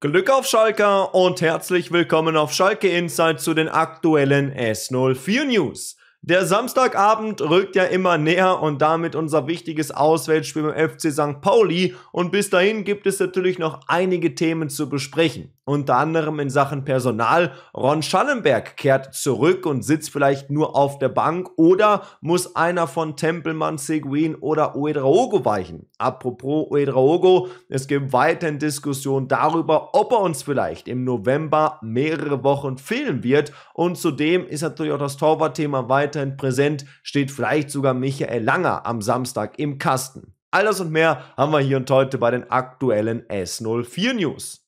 Glück auf Schalke und herzlich willkommen auf Schalke Insight zu den aktuellen S04 News. Der Samstagabend rückt ja immer näher und damit unser wichtiges Auswärtsspiel beim FC St. Pauli und bis dahin gibt es natürlich noch einige Themen zu besprechen unter anderem in Sachen Personal. Ron Schallenberg kehrt zurück und sitzt vielleicht nur auf der Bank oder muss einer von Tempelmann, Seguin oder Uedraogo weichen. Apropos Uedraogo, es gibt weiterhin Diskussionen darüber, ob er uns vielleicht im November mehrere Wochen fehlen wird und zudem ist natürlich auch das Torwartthema weiterhin präsent, steht vielleicht sogar Michael Langer am Samstag im Kasten. All das und mehr haben wir hier und heute bei den aktuellen S04 News.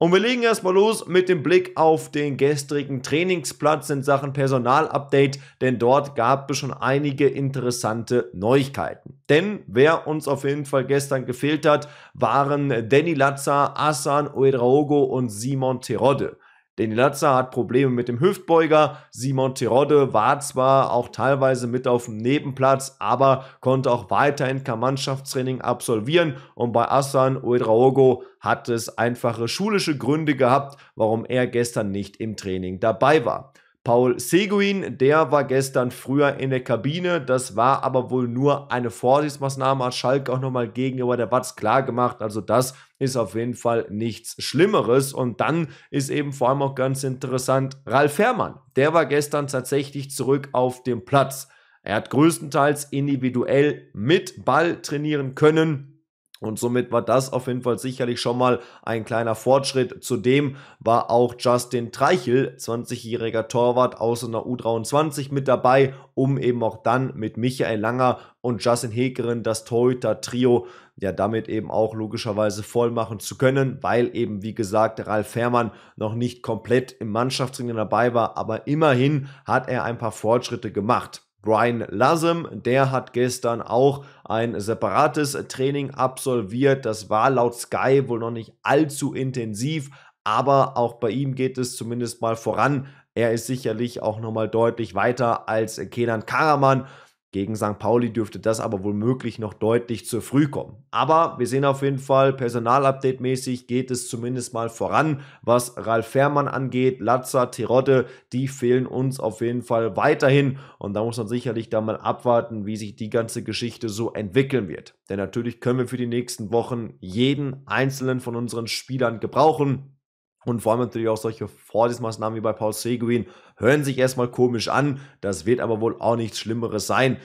Und wir legen erstmal los mit dem Blick auf den gestrigen Trainingsplatz in Sachen Personalupdate, denn dort gab es schon einige interessante Neuigkeiten. Denn wer uns auf jeden Fall gestern gefehlt hat, waren Danny Latza, Asan Oedraogo und Simon Terodde. Danny Latzer hat Probleme mit dem Hüftbeuger. Simon Terodde war zwar auch teilweise mit auf dem Nebenplatz, aber konnte auch weiterhin kein Mannschaftstraining absolvieren. Und bei Assan Uedraogo hat es einfache schulische Gründe gehabt, warum er gestern nicht im Training dabei war. Paul Seguin, der war gestern früher in der Kabine. Das war aber wohl nur eine Vorsichtsmaßnahme, hat Schalke auch nochmal gegenüber der Watz klar gemacht. Also das ist auf jeden Fall nichts Schlimmeres. Und dann ist eben vor allem auch ganz interessant Ralf Herrmann. Der war gestern tatsächlich zurück auf dem Platz. Er hat größtenteils individuell mit Ball trainieren können und somit war das auf jeden Fall sicherlich schon mal ein kleiner Fortschritt. Zudem war auch Justin Treichel, 20-jähriger Torwart aus einer U23 mit dabei, um eben auch dann mit Michael Langer und Justin Hekeren das Torhüter-Trio ja damit eben auch logischerweise voll machen zu können, weil eben wie gesagt Ralf Fährmann noch nicht komplett im Mannschaftsring dabei war, aber immerhin hat er ein paar Fortschritte gemacht. Brian Lazem, der hat gestern auch ein separates Training absolviert. Das war laut Sky wohl noch nicht allzu intensiv, aber auch bei ihm geht es zumindest mal voran. Er ist sicherlich auch nochmal deutlich weiter als Kenan Karaman. Gegen St. Pauli dürfte das aber womöglich noch deutlich zu früh kommen. Aber wir sehen auf jeden Fall, Personalupdate-mäßig geht es zumindest mal voran. Was Ralf Fährmann angeht, Lazza, Tirotte, die fehlen uns auf jeden Fall weiterhin. Und da muss man sicherlich dann mal abwarten, wie sich die ganze Geschichte so entwickeln wird. Denn natürlich können wir für die nächsten Wochen jeden einzelnen von unseren Spielern gebrauchen. Und vor allem natürlich auch solche Vorsichtsmaßnahmen wie bei Paul Seguin hören sich erstmal komisch an. Das wird aber wohl auch nichts Schlimmeres sein.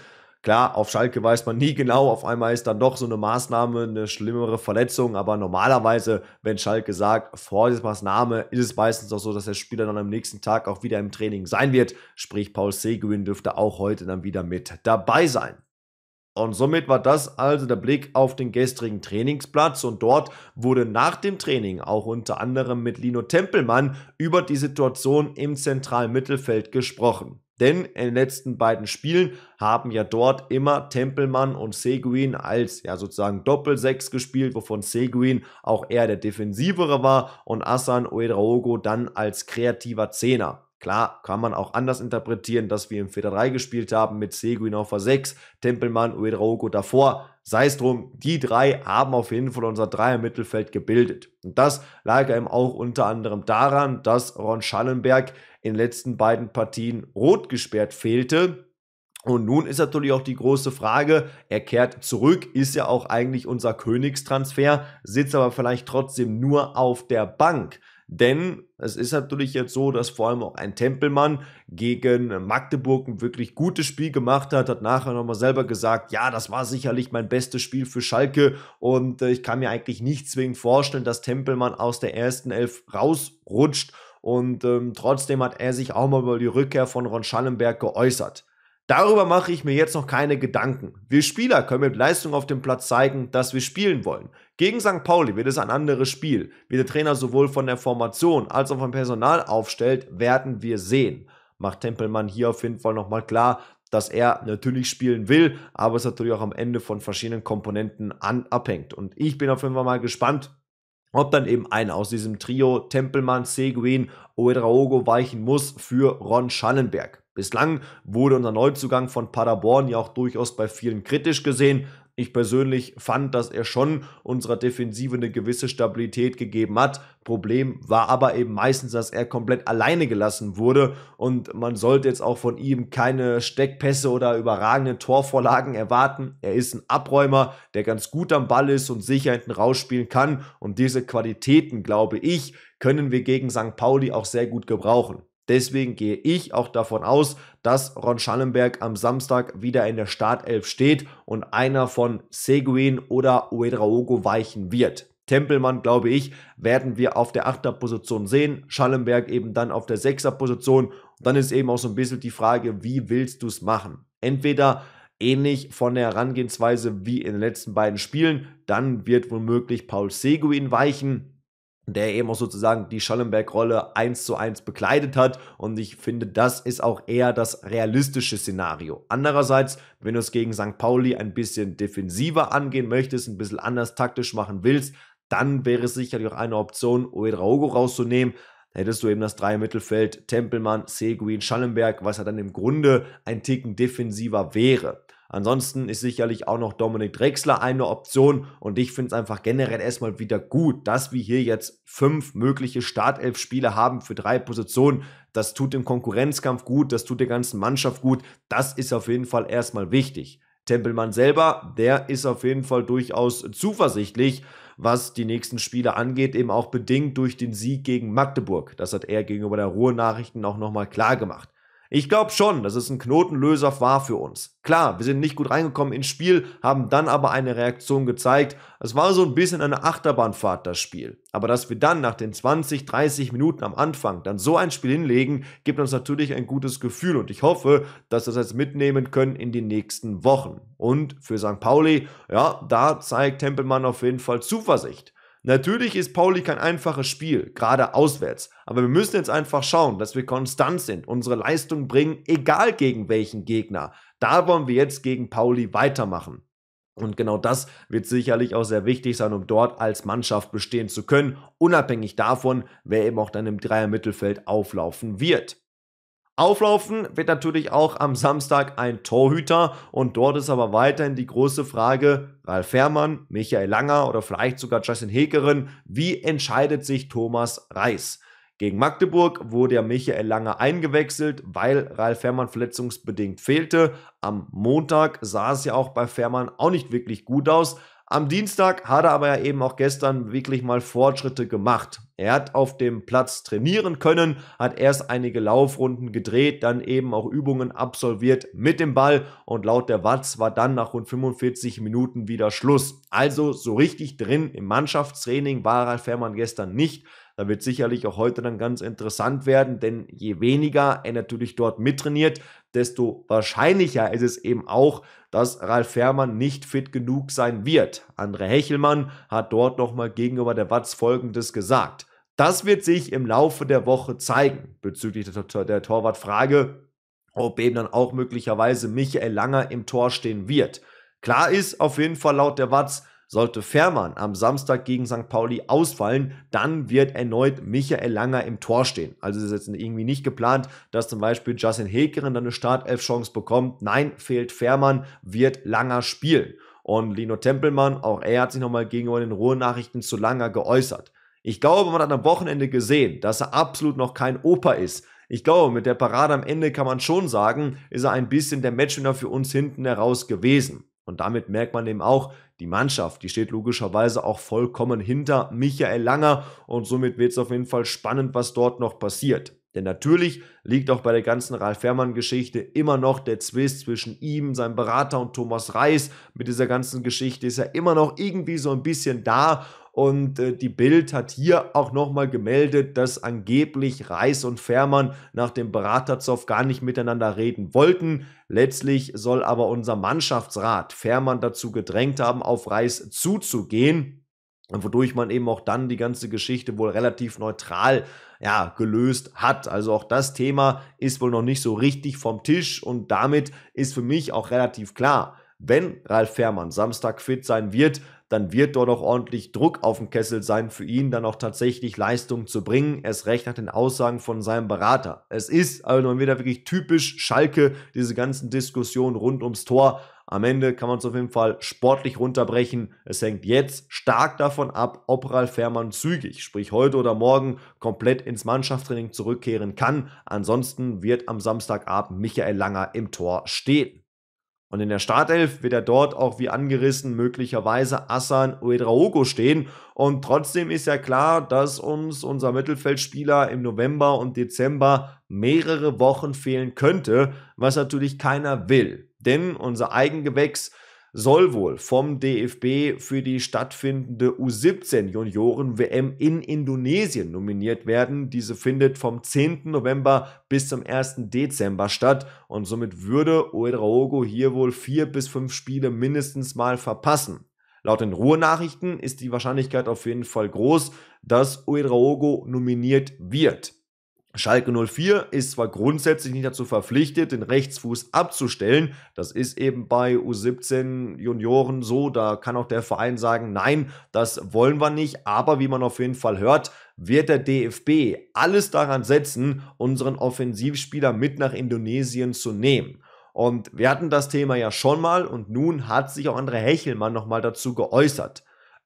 Klar, auf Schalke weiß man nie genau. Auf einmal ist dann doch so eine Maßnahme eine schlimmere Verletzung. Aber normalerweise, wenn Schalke sagt, Vorsichtsmaßnahme, ist es meistens auch so, dass der Spieler dann am nächsten Tag auch wieder im Training sein wird. Sprich, Paul Seguin dürfte auch heute dann wieder mit dabei sein. Und somit war das also der Blick auf den gestrigen Trainingsplatz und dort wurde nach dem Training auch unter anderem mit Lino Tempelmann über die Situation im zentralen Mittelfeld gesprochen. Denn in den letzten beiden Spielen haben ja dort immer Tempelmann und Seguin als ja sozusagen Doppelsechs gespielt, wovon Seguin auch eher der defensivere war und Asan Oedraogo dann als kreativer Zehner. Klar, kann man auch anders interpretieren, dass wir im 4-3 gespielt haben mit Seguin auf der 6, Tempelmann, Uedraogo davor. Sei es drum, die drei haben auf jeden Fall unser Dreier-Mittelfeld gebildet. Und das lag eben auch unter anderem daran, dass Ron Schallenberg in den letzten beiden Partien rot gesperrt fehlte. Und nun ist natürlich auch die große Frage, er kehrt zurück, ist ja auch eigentlich unser Königstransfer, sitzt aber vielleicht trotzdem nur auf der Bank. Denn es ist natürlich jetzt so, dass vor allem auch ein Tempelmann gegen Magdeburg ein wirklich gutes Spiel gemacht hat, hat nachher nochmal selber gesagt, ja, das war sicherlich mein bestes Spiel für Schalke und äh, ich kann mir eigentlich nicht zwingend vorstellen, dass Tempelmann aus der ersten Elf rausrutscht und ähm, trotzdem hat er sich auch mal über die Rückkehr von Ron Schallenberg geäußert. Darüber mache ich mir jetzt noch keine Gedanken. Wir Spieler können mit Leistung auf dem Platz zeigen, dass wir spielen wollen. Gegen St. Pauli wird es ein anderes Spiel. Wie der Trainer sowohl von der Formation als auch vom Personal aufstellt, werden wir sehen. Macht Tempelmann hier auf jeden Fall nochmal klar, dass er natürlich spielen will, aber es natürlich auch am Ende von verschiedenen Komponenten abhängt. Und ich bin auf jeden Fall mal gespannt, ob dann eben einer aus diesem Trio Tempelmann, Seguin, Oedraogo weichen muss für Ron Schallenberg. Bislang wurde unser Neuzugang von Paderborn ja auch durchaus bei vielen kritisch gesehen, ich persönlich fand, dass er schon unserer Defensive eine gewisse Stabilität gegeben hat. Problem war aber eben meistens, dass er komplett alleine gelassen wurde und man sollte jetzt auch von ihm keine Steckpässe oder überragenden Torvorlagen erwarten. Er ist ein Abräumer, der ganz gut am Ball ist und sicher hinten rausspielen kann und diese Qualitäten, glaube ich, können wir gegen St. Pauli auch sehr gut gebrauchen. Deswegen gehe ich auch davon aus, dass Ron Schallenberg am Samstag wieder in der Startelf steht und einer von Seguin oder Uedraogo weichen wird. Tempelmann, glaube ich, werden wir auf der 8er Position sehen, Schallenberg eben dann auf der 6er Position. Und dann ist eben auch so ein bisschen die Frage, wie willst du es machen? Entweder ähnlich von der Herangehensweise wie in den letzten beiden Spielen, dann wird womöglich Paul Seguin weichen, der eben auch sozusagen die schallenberg rolle eins zu eins bekleidet hat. Und ich finde, das ist auch eher das realistische Szenario. Andererseits, wenn du es gegen St. Pauli ein bisschen defensiver angehen möchtest, ein bisschen anders taktisch machen willst, dann wäre es sicherlich auch eine Option, Uedraogo rauszunehmen. hättest du eben das Dreier-Mittelfeld, Tempelmann, Seguin, Schallenberg, was ja dann im Grunde ein Ticken defensiver wäre. Ansonsten ist sicherlich auch noch Dominik Drexler eine Option und ich finde es einfach generell erstmal wieder gut, dass wir hier jetzt fünf mögliche Startelf-Spiele haben für drei Positionen. Das tut dem Konkurrenzkampf gut, das tut der ganzen Mannschaft gut. Das ist auf jeden Fall erstmal wichtig. Tempelmann selber, der ist auf jeden Fall durchaus zuversichtlich, was die nächsten Spiele angeht, eben auch bedingt durch den Sieg gegen Magdeburg. Das hat er gegenüber der Ruhrnachrichten auch nochmal klar gemacht. Ich glaube schon, dass es ein Knotenlöser war für uns. Klar, wir sind nicht gut reingekommen ins Spiel, haben dann aber eine Reaktion gezeigt. Es war so ein bisschen eine Achterbahnfahrt, das Spiel. Aber dass wir dann nach den 20, 30 Minuten am Anfang dann so ein Spiel hinlegen, gibt uns natürlich ein gutes Gefühl und ich hoffe, dass wir das jetzt mitnehmen können in den nächsten Wochen. Und für St. Pauli, ja, da zeigt Tempelmann auf jeden Fall Zuversicht. Natürlich ist Pauli kein einfaches Spiel, gerade auswärts. Aber wir müssen jetzt einfach schauen, dass wir konstant sind, unsere Leistung bringen, egal gegen welchen Gegner. Da wollen wir jetzt gegen Pauli weitermachen. Und genau das wird sicherlich auch sehr wichtig sein, um dort als Mannschaft bestehen zu können, unabhängig davon, wer eben auch dann im Dreier-Mittelfeld auflaufen wird. Auflaufen wird natürlich auch am Samstag ein Torhüter und dort ist aber weiterhin die große Frage, Ralf Fährmann, Michael Langer oder vielleicht sogar Justin Hekeren, wie entscheidet sich Thomas Reis? Gegen Magdeburg wurde ja Michael Langer eingewechselt, weil Ralf Fährmann verletzungsbedingt fehlte. Am Montag sah es ja auch bei Fährmann auch nicht wirklich gut aus. Am Dienstag hat er aber ja eben auch gestern wirklich mal Fortschritte gemacht. Er hat auf dem Platz trainieren können, hat erst einige Laufrunden gedreht, dann eben auch Übungen absolviert mit dem Ball und laut der Watz war dann nach rund 45 Minuten wieder Schluss. Also so richtig drin im Mannschaftstraining war Ralf Fährmann gestern nicht. Da wird sicherlich auch heute dann ganz interessant werden, denn je weniger er natürlich dort mittrainiert, desto wahrscheinlicher ist es eben auch, dass Ralf Fährmann nicht fit genug sein wird. André Hechelmann hat dort nochmal gegenüber der Watz Folgendes gesagt. Das wird sich im Laufe der Woche zeigen bezüglich der, der Torwartfrage, ob eben dann auch möglicherweise Michael Langer im Tor stehen wird. Klar ist auf jeden Fall laut der Watz, sollte Fährmann am Samstag gegen St. Pauli ausfallen, dann wird erneut Michael Langer im Tor stehen. Also ist jetzt irgendwie nicht geplant, dass zum Beispiel Justin Hekeren dann eine Startelf-Chance bekommt. Nein, fehlt Fährmann, wird Langer spielen. Und Lino Tempelmann, auch er hat sich nochmal gegenüber den Ruhrnachrichten zu Langer geäußert. Ich glaube, man hat am Wochenende gesehen, dass er absolut noch kein Opa ist. Ich glaube, mit der Parade am Ende kann man schon sagen, ist er ein bisschen der Matchwinner für uns hinten heraus gewesen. Und damit merkt man eben auch, die Mannschaft, die steht logischerweise auch vollkommen hinter Michael Langer und somit wird es auf jeden Fall spannend, was dort noch passiert. Denn natürlich liegt auch bei der ganzen Ralf Fährmann-Geschichte immer noch der Zwist zwischen ihm, seinem Berater und Thomas Reis. Mit dieser ganzen Geschichte ist er immer noch irgendwie so ein bisschen da. Und äh, die Bild hat hier auch nochmal gemeldet, dass angeblich Reis und Fährmann nach dem Beraterzoff gar nicht miteinander reden wollten. Letztlich soll aber unser Mannschaftsrat Fährmann dazu gedrängt haben, auf Reis zuzugehen. Und wodurch man eben auch dann die ganze Geschichte wohl relativ neutral ja, gelöst hat. Also auch das Thema ist wohl noch nicht so richtig vom Tisch und damit ist für mich auch relativ klar, wenn Ralf Fährmann Samstag fit sein wird, dann wird dort auch ordentlich Druck auf dem Kessel sein, für ihn dann auch tatsächlich Leistung zu bringen, erst recht nach den Aussagen von seinem Berater. Es ist also wieder wirklich typisch Schalke, diese ganzen Diskussionen rund ums Tor, am Ende kann man es auf jeden Fall sportlich runterbrechen. Es hängt jetzt stark davon ab, ob Ralf Fährmann zügig, sprich heute oder morgen, komplett ins Mannschaftstraining zurückkehren kann. Ansonsten wird am Samstagabend Michael Langer im Tor stehen. Und in der Startelf wird er dort auch wie angerissen möglicherweise Assan Uedraogo stehen. Und trotzdem ist ja klar, dass uns unser Mittelfeldspieler im November und Dezember mehrere Wochen fehlen könnte, was natürlich keiner will. Denn unser Eigengewächs soll wohl vom DFB für die stattfindende U17 Junioren WM in Indonesien nominiert werden. Diese findet vom 10. November bis zum 1. Dezember statt und somit würde Oedraogo hier wohl vier bis fünf Spiele mindestens mal verpassen. Laut den Ruhrnachrichten ist die Wahrscheinlichkeit auf jeden Fall groß, dass Oedraogo nominiert wird. Schalke 04 ist zwar grundsätzlich nicht dazu verpflichtet, den Rechtsfuß abzustellen. Das ist eben bei U17 Junioren so. Da kann auch der Verein sagen, nein, das wollen wir nicht. Aber wie man auf jeden Fall hört, wird der DFB alles daran setzen, unseren Offensivspieler mit nach Indonesien zu nehmen. Und wir hatten das Thema ja schon mal und nun hat sich auch André Hechelmann nochmal dazu geäußert.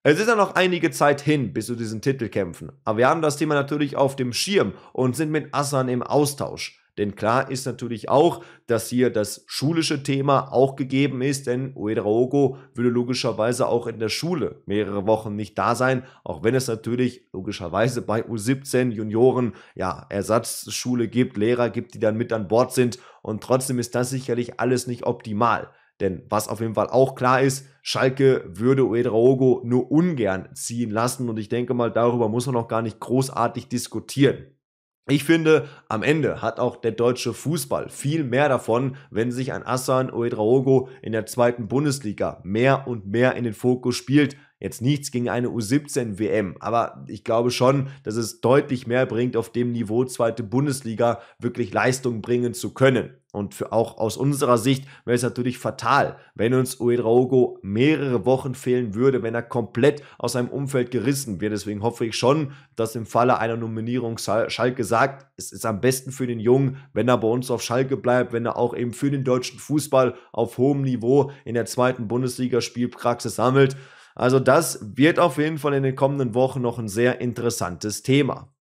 Es ist ja noch einige Zeit hin, bis zu diesen Titelkämpfen, aber wir haben das Thema natürlich auf dem Schirm und sind mit Asan im Austausch. Denn klar ist natürlich auch, dass hier das schulische Thema auch gegeben ist, denn Uedraogo würde logischerweise auch in der Schule mehrere Wochen nicht da sein, auch wenn es natürlich logischerweise bei U17 Junioren ja Ersatzschule gibt, Lehrer gibt, die dann mit an Bord sind und trotzdem ist das sicherlich alles nicht optimal. Denn was auf jeden Fall auch klar ist, Schalke würde Uedraogo nur ungern ziehen lassen und ich denke mal, darüber muss man noch gar nicht großartig diskutieren. Ich finde, am Ende hat auch der deutsche Fußball viel mehr davon, wenn sich ein Assan Uedraogo in der zweiten Bundesliga mehr und mehr in den Fokus spielt, Jetzt nichts gegen eine U17 WM, aber ich glaube schon, dass es deutlich mehr bringt, auf dem Niveau zweite Bundesliga wirklich Leistung bringen zu können. Und für auch aus unserer Sicht wäre es natürlich fatal, wenn uns Uedraogo mehrere Wochen fehlen würde, wenn er komplett aus seinem Umfeld gerissen wird. Deswegen hoffe ich schon, dass im Falle einer Nominierung Schalke sagt, es ist am besten für den Jungen, wenn er bei uns auf Schalke bleibt, wenn er auch eben für den deutschen Fußball auf hohem Niveau in der zweiten Bundesliga Spielpraxis sammelt. Also das wird auf jeden Fall in den kommenden Wochen noch ein sehr interessantes Thema.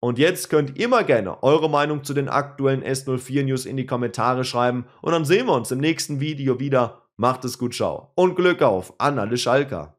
Und jetzt könnt ihr immer gerne eure Meinung zu den aktuellen S04 News in die Kommentare schreiben und dann sehen wir uns im nächsten Video wieder. Macht es gut, ciao und Glück auf, Anna Lischalka.